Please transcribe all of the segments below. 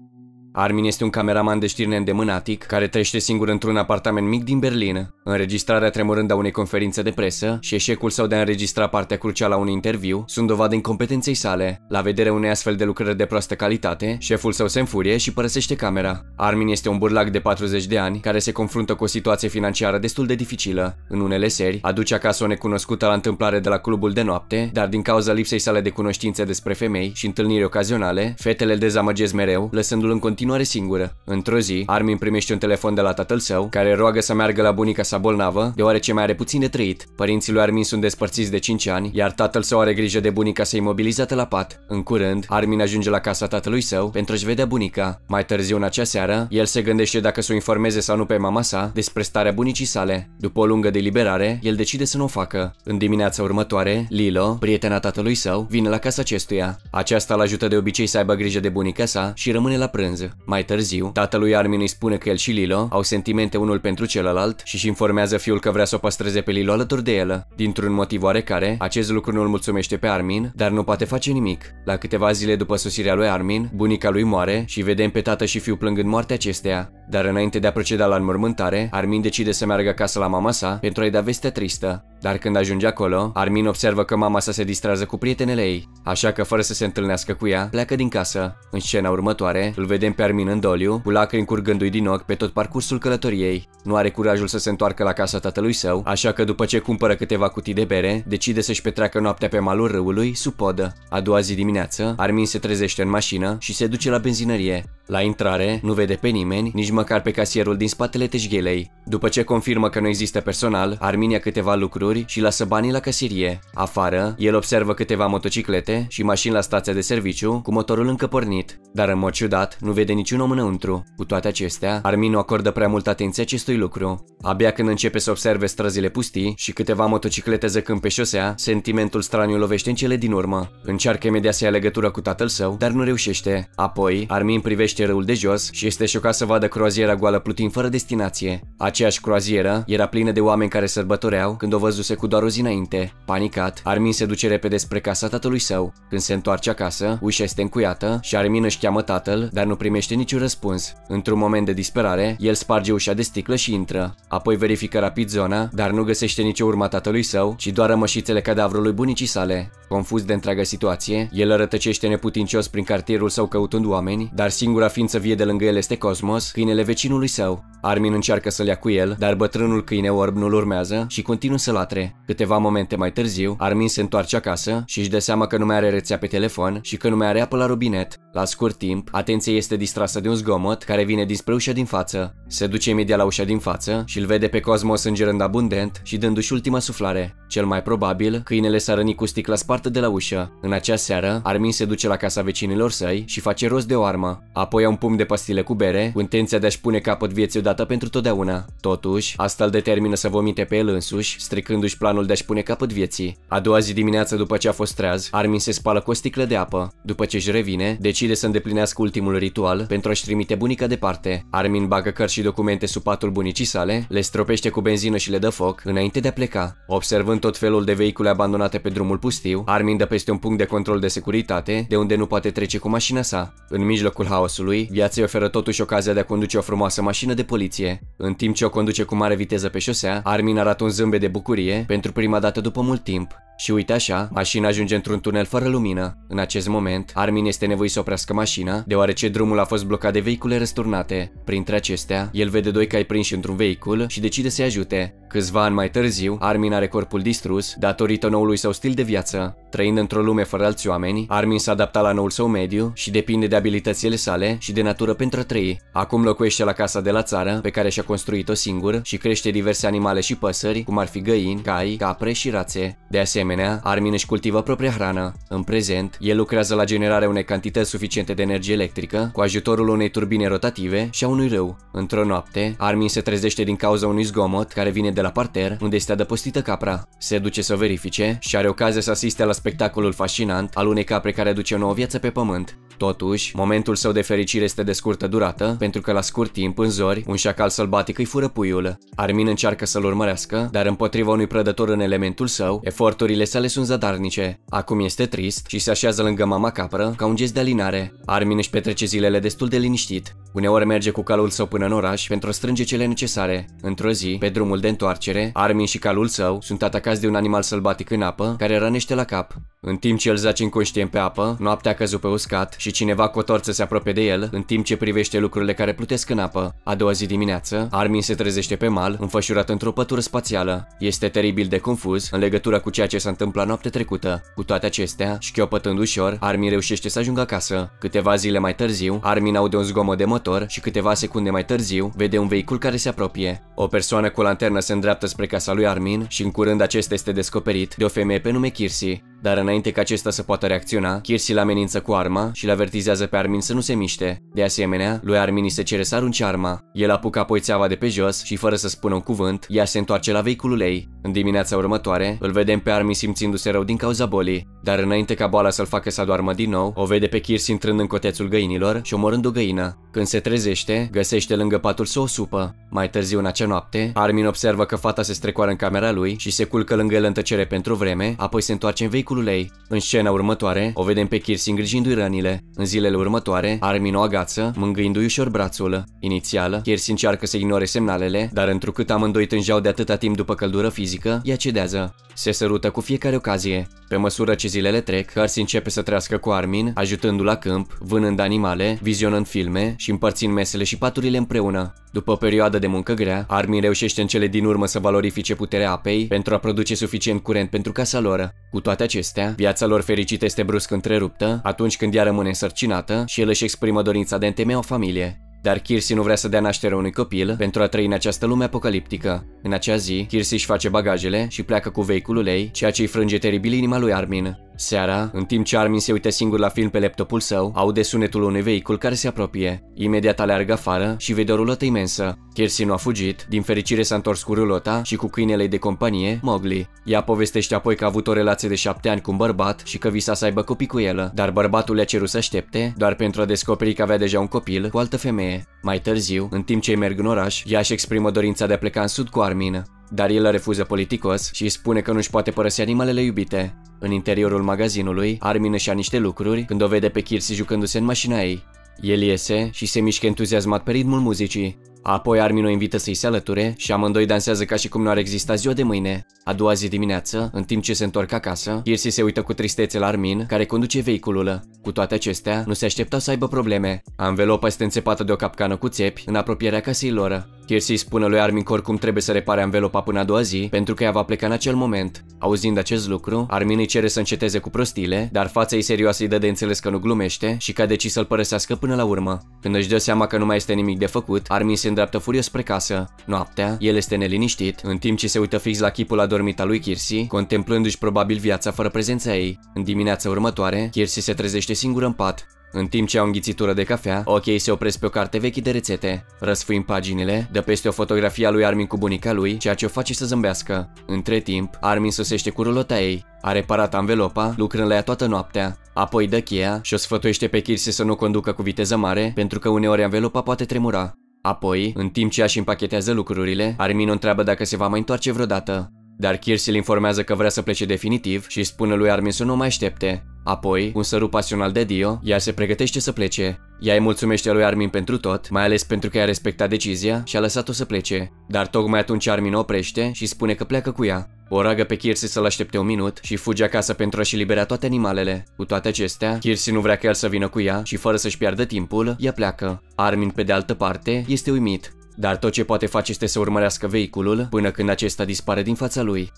Mm-hmm. Armin este un cameraman de știri neîndemânatic care trăiește singur într-un apartament mic din Berlin. Înregistrarea tremurând a unei conferințe de presă și eșecul său de a înregistra partea crucială a unui interviu sunt dovadă incompetenței sale. La vedere unei astfel de lucrări de proastă calitate, șeful său se înfurie și părăsește camera. Armin este un burlac de 40 de ani care se confruntă cu o situație financiară destul de dificilă. În unele seri, aduce acasă o necunoscută la întâmplare de la clubul de noapte, dar din cauza lipsei sale de cunoștințe despre femei și întâlniri ocazionale, fetele îl dezamăgesc mereu, lăsându-l în continuare continuare singură. Într-o zi, Armin primește un telefon de la tatăl său, care roagă să meargă la bunica sa bolnavă, deoarece mai are puțin de trăit. Părinții lui Armin sunt despărțiți de 5 ani, iar tatăl său are grijă de bunica sa imobilizată la pat. În curând, Armin ajunge la casa tatălui său pentru a-și vedea bunica. Mai târziu în acea seară, el se gândește dacă să o informeze sau nu pe mama sa despre starea bunicii sale. După o lungă deliberare, el decide să nu o facă. În dimineața următoare, Lilo, prietena tatălui său, vine la casa acestuia. Aceasta îl ajută de obicei să aibă grijă de bunica sa și rămâne la prânz. Mai târziu, tatălui Armin îi spune că el și Lilo au sentimente unul pentru celălalt și își informează fiul că vrea să o păstreze pe Lilo alături de el. Dintr-un motiv oarecare, acest lucru nu îl mulțumește pe Armin, dar nu poate face nimic. La câteva zile după sosirea lui Armin, bunica lui moare și vedem pe tată și fiu plângând moartea acesteia. Dar înainte de a proceda la înmormântare, Armin decide să meargă acasă la mama sa pentru a-i da veste tristă. Dar când ajunge acolo, Armin observă că mama sa se distrează cu prietenele ei, așa că fără să se întâlnească cu ea, pleacă din casă. În scena următoare, îl vedem pe pe Armin în doliu, cu lacrimi curgându-i din ochi pe tot parcursul călătoriei. Nu are curajul să se întoarcă la casa tatălui său, așa că după ce cumpără câteva cutii de bere, decide să-și petreacă noaptea pe malul râului, sub podă. A doua zi dimineață, Armin se trezește în mașină și se duce la benzinărie. La intrare, nu vede pe nimeni, nici măcar pe casierul din spatele teșghelei. După ce confirmă că nu există personal, Arminia câteva lucruri și lasă banii la casirie. Afară, el observă câteva motociclete și mașini la stația de serviciu cu motorul încă pornit, dar în mod ciudat nu vede niciun om înăuntru. Cu toate acestea, Armin nu acordă prea multă atenție acestui lucru. Abia când începe să observe străzile pustii și câteva motociclete zăcând pe șosea, sentimentul straniu lovește în cele din urmă. Încearcă imediat să ia legătură cu tatăl său, dar nu reușește. Apoi, Armin privește privește râul de jos și este șocat să vadă croaziera goală plutind fără destinație. Aceeași croazieră era plină de oameni care sărbătoreau când o văzuse cu doar o zi înainte. Panicat, Armin se duce repede spre casa tatălui său. Când se întoarce acasă, ușa este încuiată și Armin își cheamă tatăl, dar nu primește niciun răspuns. Într-un moment de disperare, el sparge ușa de sticlă și intră. Apoi verifică rapid zona, dar nu găsește nicio urma tatălui său, ci doar rămășițele cadavrului bunicii sale. Confuz de întreaga situație, el rătăcește neputincios prin cartierul său căutând oameni, dar singura Singura ființă vie de lângă el este Cosmos, câinele vecinului său. Armin încearcă să-l ia cu el, dar bătrânul câine orb nu-l urmează și continuă să latre. Câteva momente mai târziu, Armin se întoarce acasă și își dă seama că nu mai are rețea pe telefon și că nu mai are apă la robinet. La scurt timp, atenția este distrasă de un zgomot care vine dinspre ușa din față. Se duce imediat la ușa din față și îl vede pe Cosmos îngerând abundent și dându-și ultima suflare. Cel mai probabil, câinele s-a rănit cu sticla spartă de la ușă. În acea seară, Armin se duce la casa vecinilor săi și face rost de o armă. A apoi un pumn de pastile cu bere, cu intenția de a-și pune capăt vieții odată pentru totdeauna. Totuși, asta îl determină să vomite pe el însuși, stricându-și planul de a-și pune capăt vieții. A doua zi dimineață după ce a fost treaz, Armin se spală cu o sticlă de apă. După ce își revine, decide să îndeplinească ultimul ritual pentru a-și trimite bunica departe. Armin bagă cărți și documente sub patul bunicii sale, le stropește cu benzină și le dă foc, înainte de a pleca. Observând tot felul de vehicule abandonate pe drumul pustiu, Armin dă peste un punct de control de securitate, de unde nu poate trece cu mașina sa. În mijlocul haosului, mercedes viața îi oferă totuși ocazia de a conduce o frumoasă mașină de poliție. În timp ce o conduce cu mare viteză pe șosea, Armin arată un zâmbet de bucurie pentru prima dată după mult timp. Și uite așa, mașina ajunge într-un tunel fără lumină. În acest moment, Armin este nevoit să oprească mașina, deoarece drumul a fost blocat de vehicule răsturnate. Printre acestea, el vede doi cai prinși într-un vehicul și decide să-i ajute. Câțiva ani mai târziu, Armin are corpul distrus datorită noului său stil de viață. Trăind într-o lume fără alți oameni, Armin s-a adaptat la noul său mediu și depinde de abilitățile sale și de natură pentru a trăi. Acum locuiește la casa de la țară, pe care și-a construit-o singur și crește diverse animale și păsări, cum ar fi găini, cai, capre și rațe. De asemenea, asemenea, Armin își cultivă propria hrană. În prezent, el lucrează la generarea unei cantități suficiente de energie electrică cu ajutorul unei turbine rotative și a unui râu. Într-o noapte, Armin se trezește din cauza unui zgomot care vine de la parter, unde este adăpostită capra. Se duce să o verifice și are ocazia să asiste la spectacolul fascinant al unei capre care aduce o nouă viață pe pământ. Totuși, momentul său de fericire este de scurtă durată, pentru că la scurt timp, în zori, un șacal sălbatic îi fură puiul. Armin încearcă să-l urmărească, dar împotriva unui prădător în elementul său, eforturile sale sunt zadarnice. Acum este trist și se așează lângă mama capră ca un gest de alinare. Armin își petrece zilele destul de liniștit. Uneori merge cu calul său până în oraș pentru a strânge cele necesare. Într-o zi, pe drumul de întoarcere, Armin și calul său sunt atacați de un animal sălbatic în apă care rănește la cap. În timp ce el zace inconștient pe apă, noaptea a căzut pe uscat și cineva cu o torță se apropie de el în timp ce privește lucrurile care plutesc în apă. A doua zi dimineață, Armin se trezește pe mal, înfășurat într-o pătură spațială. Este teribil de confuz în legătură cu ceea ce s-a întâmplat noaptea trecută. Cu toate acestea, șchiopătând ușor, Armin reușește să ajungă acasă. Câteva zile mai târziu, Armin aude un zgomot de motor următor și câteva secunde mai târziu vede un vehicul care se apropie. O persoană cu lanternă se îndreaptă spre casa lui Armin și în curând acesta este descoperit de o femeie pe nume Kirsi. Dar înainte ca acesta să poată reacționa, Kirsi îl amenință cu arma și îl avertizează pe Armin să nu se miște. De asemenea, lui Armin se cere să arunce arma. El apucă apoi țeava de pe jos și fără să spună un cuvânt, ea se întoarce la vehiculul ei. În dimineața următoare, îl vedem pe Armin simțindu-se rău din cauza bolii, dar înainte ca boala să-l facă să adoarmă din nou, o vede pe Kirsi intrând în cotețul găinilor și omorând o găină. Când se trezește, găsește lângă patul său o supă. Mai târziu în acea noapte, Armin observă că fata se strecoară în camera lui și se culcă lângă el în tăcere pentru vreme, apoi se întoarce în vehicul medicul Lei. În scena următoare, o vedem pe Kirsi îngrijindu-i rănile. În zilele următoare, Armin o agață, mângâindu-i ușor brațul. Inițial, Kirsi încearcă să ignore semnalele, dar întrucât amândoi tângeau de atâta timp după căldură fizică, ea cedează. Se sărută cu fiecare ocazie. Pe măsură ce zilele trec, Kirsi începe să trăiască cu Armin, ajutându-l la câmp, vânând animale, vizionând filme și împărțind mesele și paturile împreună. După o perioadă de muncă grea, Armin reușește în cele din urmă să valorifice puterea apei pentru a produce suficient curent pentru casa lor. Cu toate acestea, acestea, viața lor fericită este brusc întreruptă atunci când ea rămâne însărcinată și el își exprimă dorința de a întemeia o familie. Dar Kirsi nu vrea să dea naștere unui copil pentru a trăi în această lume apocaliptică. În acea zi, Kirsi își face bagajele și pleacă cu vehiculul ei, ceea ce îi frânge teribil inima lui Armin. Seara, în timp ce Armin se uită singur la film pe laptopul său, aude sunetul unui vehicul care se apropie. Imediat aleargă afară și vede o rulotă imensă. Kirsi nu a fugit, din fericire s-a întors cu rulota și cu câinele de companie, Mowgli. Ea povestește apoi că a avut o relație de șapte ani cu un bărbat și că visa să aibă copii cu el, dar bărbatul le-a cerut să aștepte, doar pentru a descoperi că avea deja un copil cu altă femeie. Mai târziu, în timp ce merg în oraș, ea își exprimă dorința de a pleca în sud cu Armin dar el refuză politicos și îi spune că nu-și poate părăsi animalele iubite. În interiorul magazinului, Armin și ia niște lucruri când o vede pe Kirsi jucându-se în mașina ei. El iese și se mișcă entuziasmat pe ritmul muzicii. Apoi Armin o invită să-i se alăture și amândoi dansează ca și cum nu ar exista ziua de mâine. A doua zi dimineață, în timp ce se întorc acasă, Kirsi se uită cu tristețe la Armin, care conduce vehiculul. Cu toate acestea, nu se aștepta să aibă probleme. Anvelopa este înțepată de o capcană cu țepi în apropierea casei lor. Kirsi spune lui Armin că oricum trebuie să repare anvelopa până a doua zi, pentru că ea va pleca în acel moment. Auzind acest lucru, Armin îi cere să înceteze cu prostile, dar fața ei serioasă îi dă de înțeles că nu glumește și că a decis să-l părăsească până la urmă. Când își dă seama că nu mai este nimic de făcut, Armin se îndreaptă furios spre casă. Noaptea, el este neliniștit, în timp ce se uită fix la chipul adormit al lui Kirsi, contemplându-și probabil viața fără prezența ei. În dimineața următoare, Kirsi se trezește singură în pat, în timp ce au înghițitură de cafea, ok se opresc pe o carte vechi de rețete. Răsfâim paginile, dă peste o fotografie a lui Armin cu bunica lui, ceea ce o face să zâmbească. Între timp, Armin sosește cu rulota ei. A reparat anvelopa, lucrând la ea toată noaptea. Apoi dă cheia și o sfătuiește pe Kirsi să nu conducă cu viteză mare, pentru că uneori anvelopa poate tremura. Apoi, în timp ce aș împachetează lucrurile, Armin o întreabă dacă se va mai întoarce vreodată. Dar Kirsi îl informează că vrea să plece definitiv și spune lui Armin să nu mai aștepte. Apoi, un sărut pasional de Dio, ea se pregătește să plece. Ea îi mulțumește lui Armin pentru tot, mai ales pentru că i-a respectat decizia și a lăsat-o să plece. Dar tocmai atunci Armin oprește și spune că pleacă cu ea. O ragă pe Kirsi să-l aștepte un minut și fuge acasă pentru a-și libera toate animalele. Cu toate acestea, Kirsi nu vrea că el să vină cu ea și fără să-și piardă timpul, ea pleacă. Armin, pe de altă parte, este uimit. Dar tot ce poate face este să urmărească vehiculul până când acesta dispare din fața lui.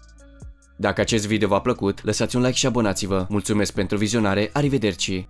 Dacă acest video v-a plăcut, lăsați un like și abonați-vă. Mulțumesc pentru vizionare, arrivederci!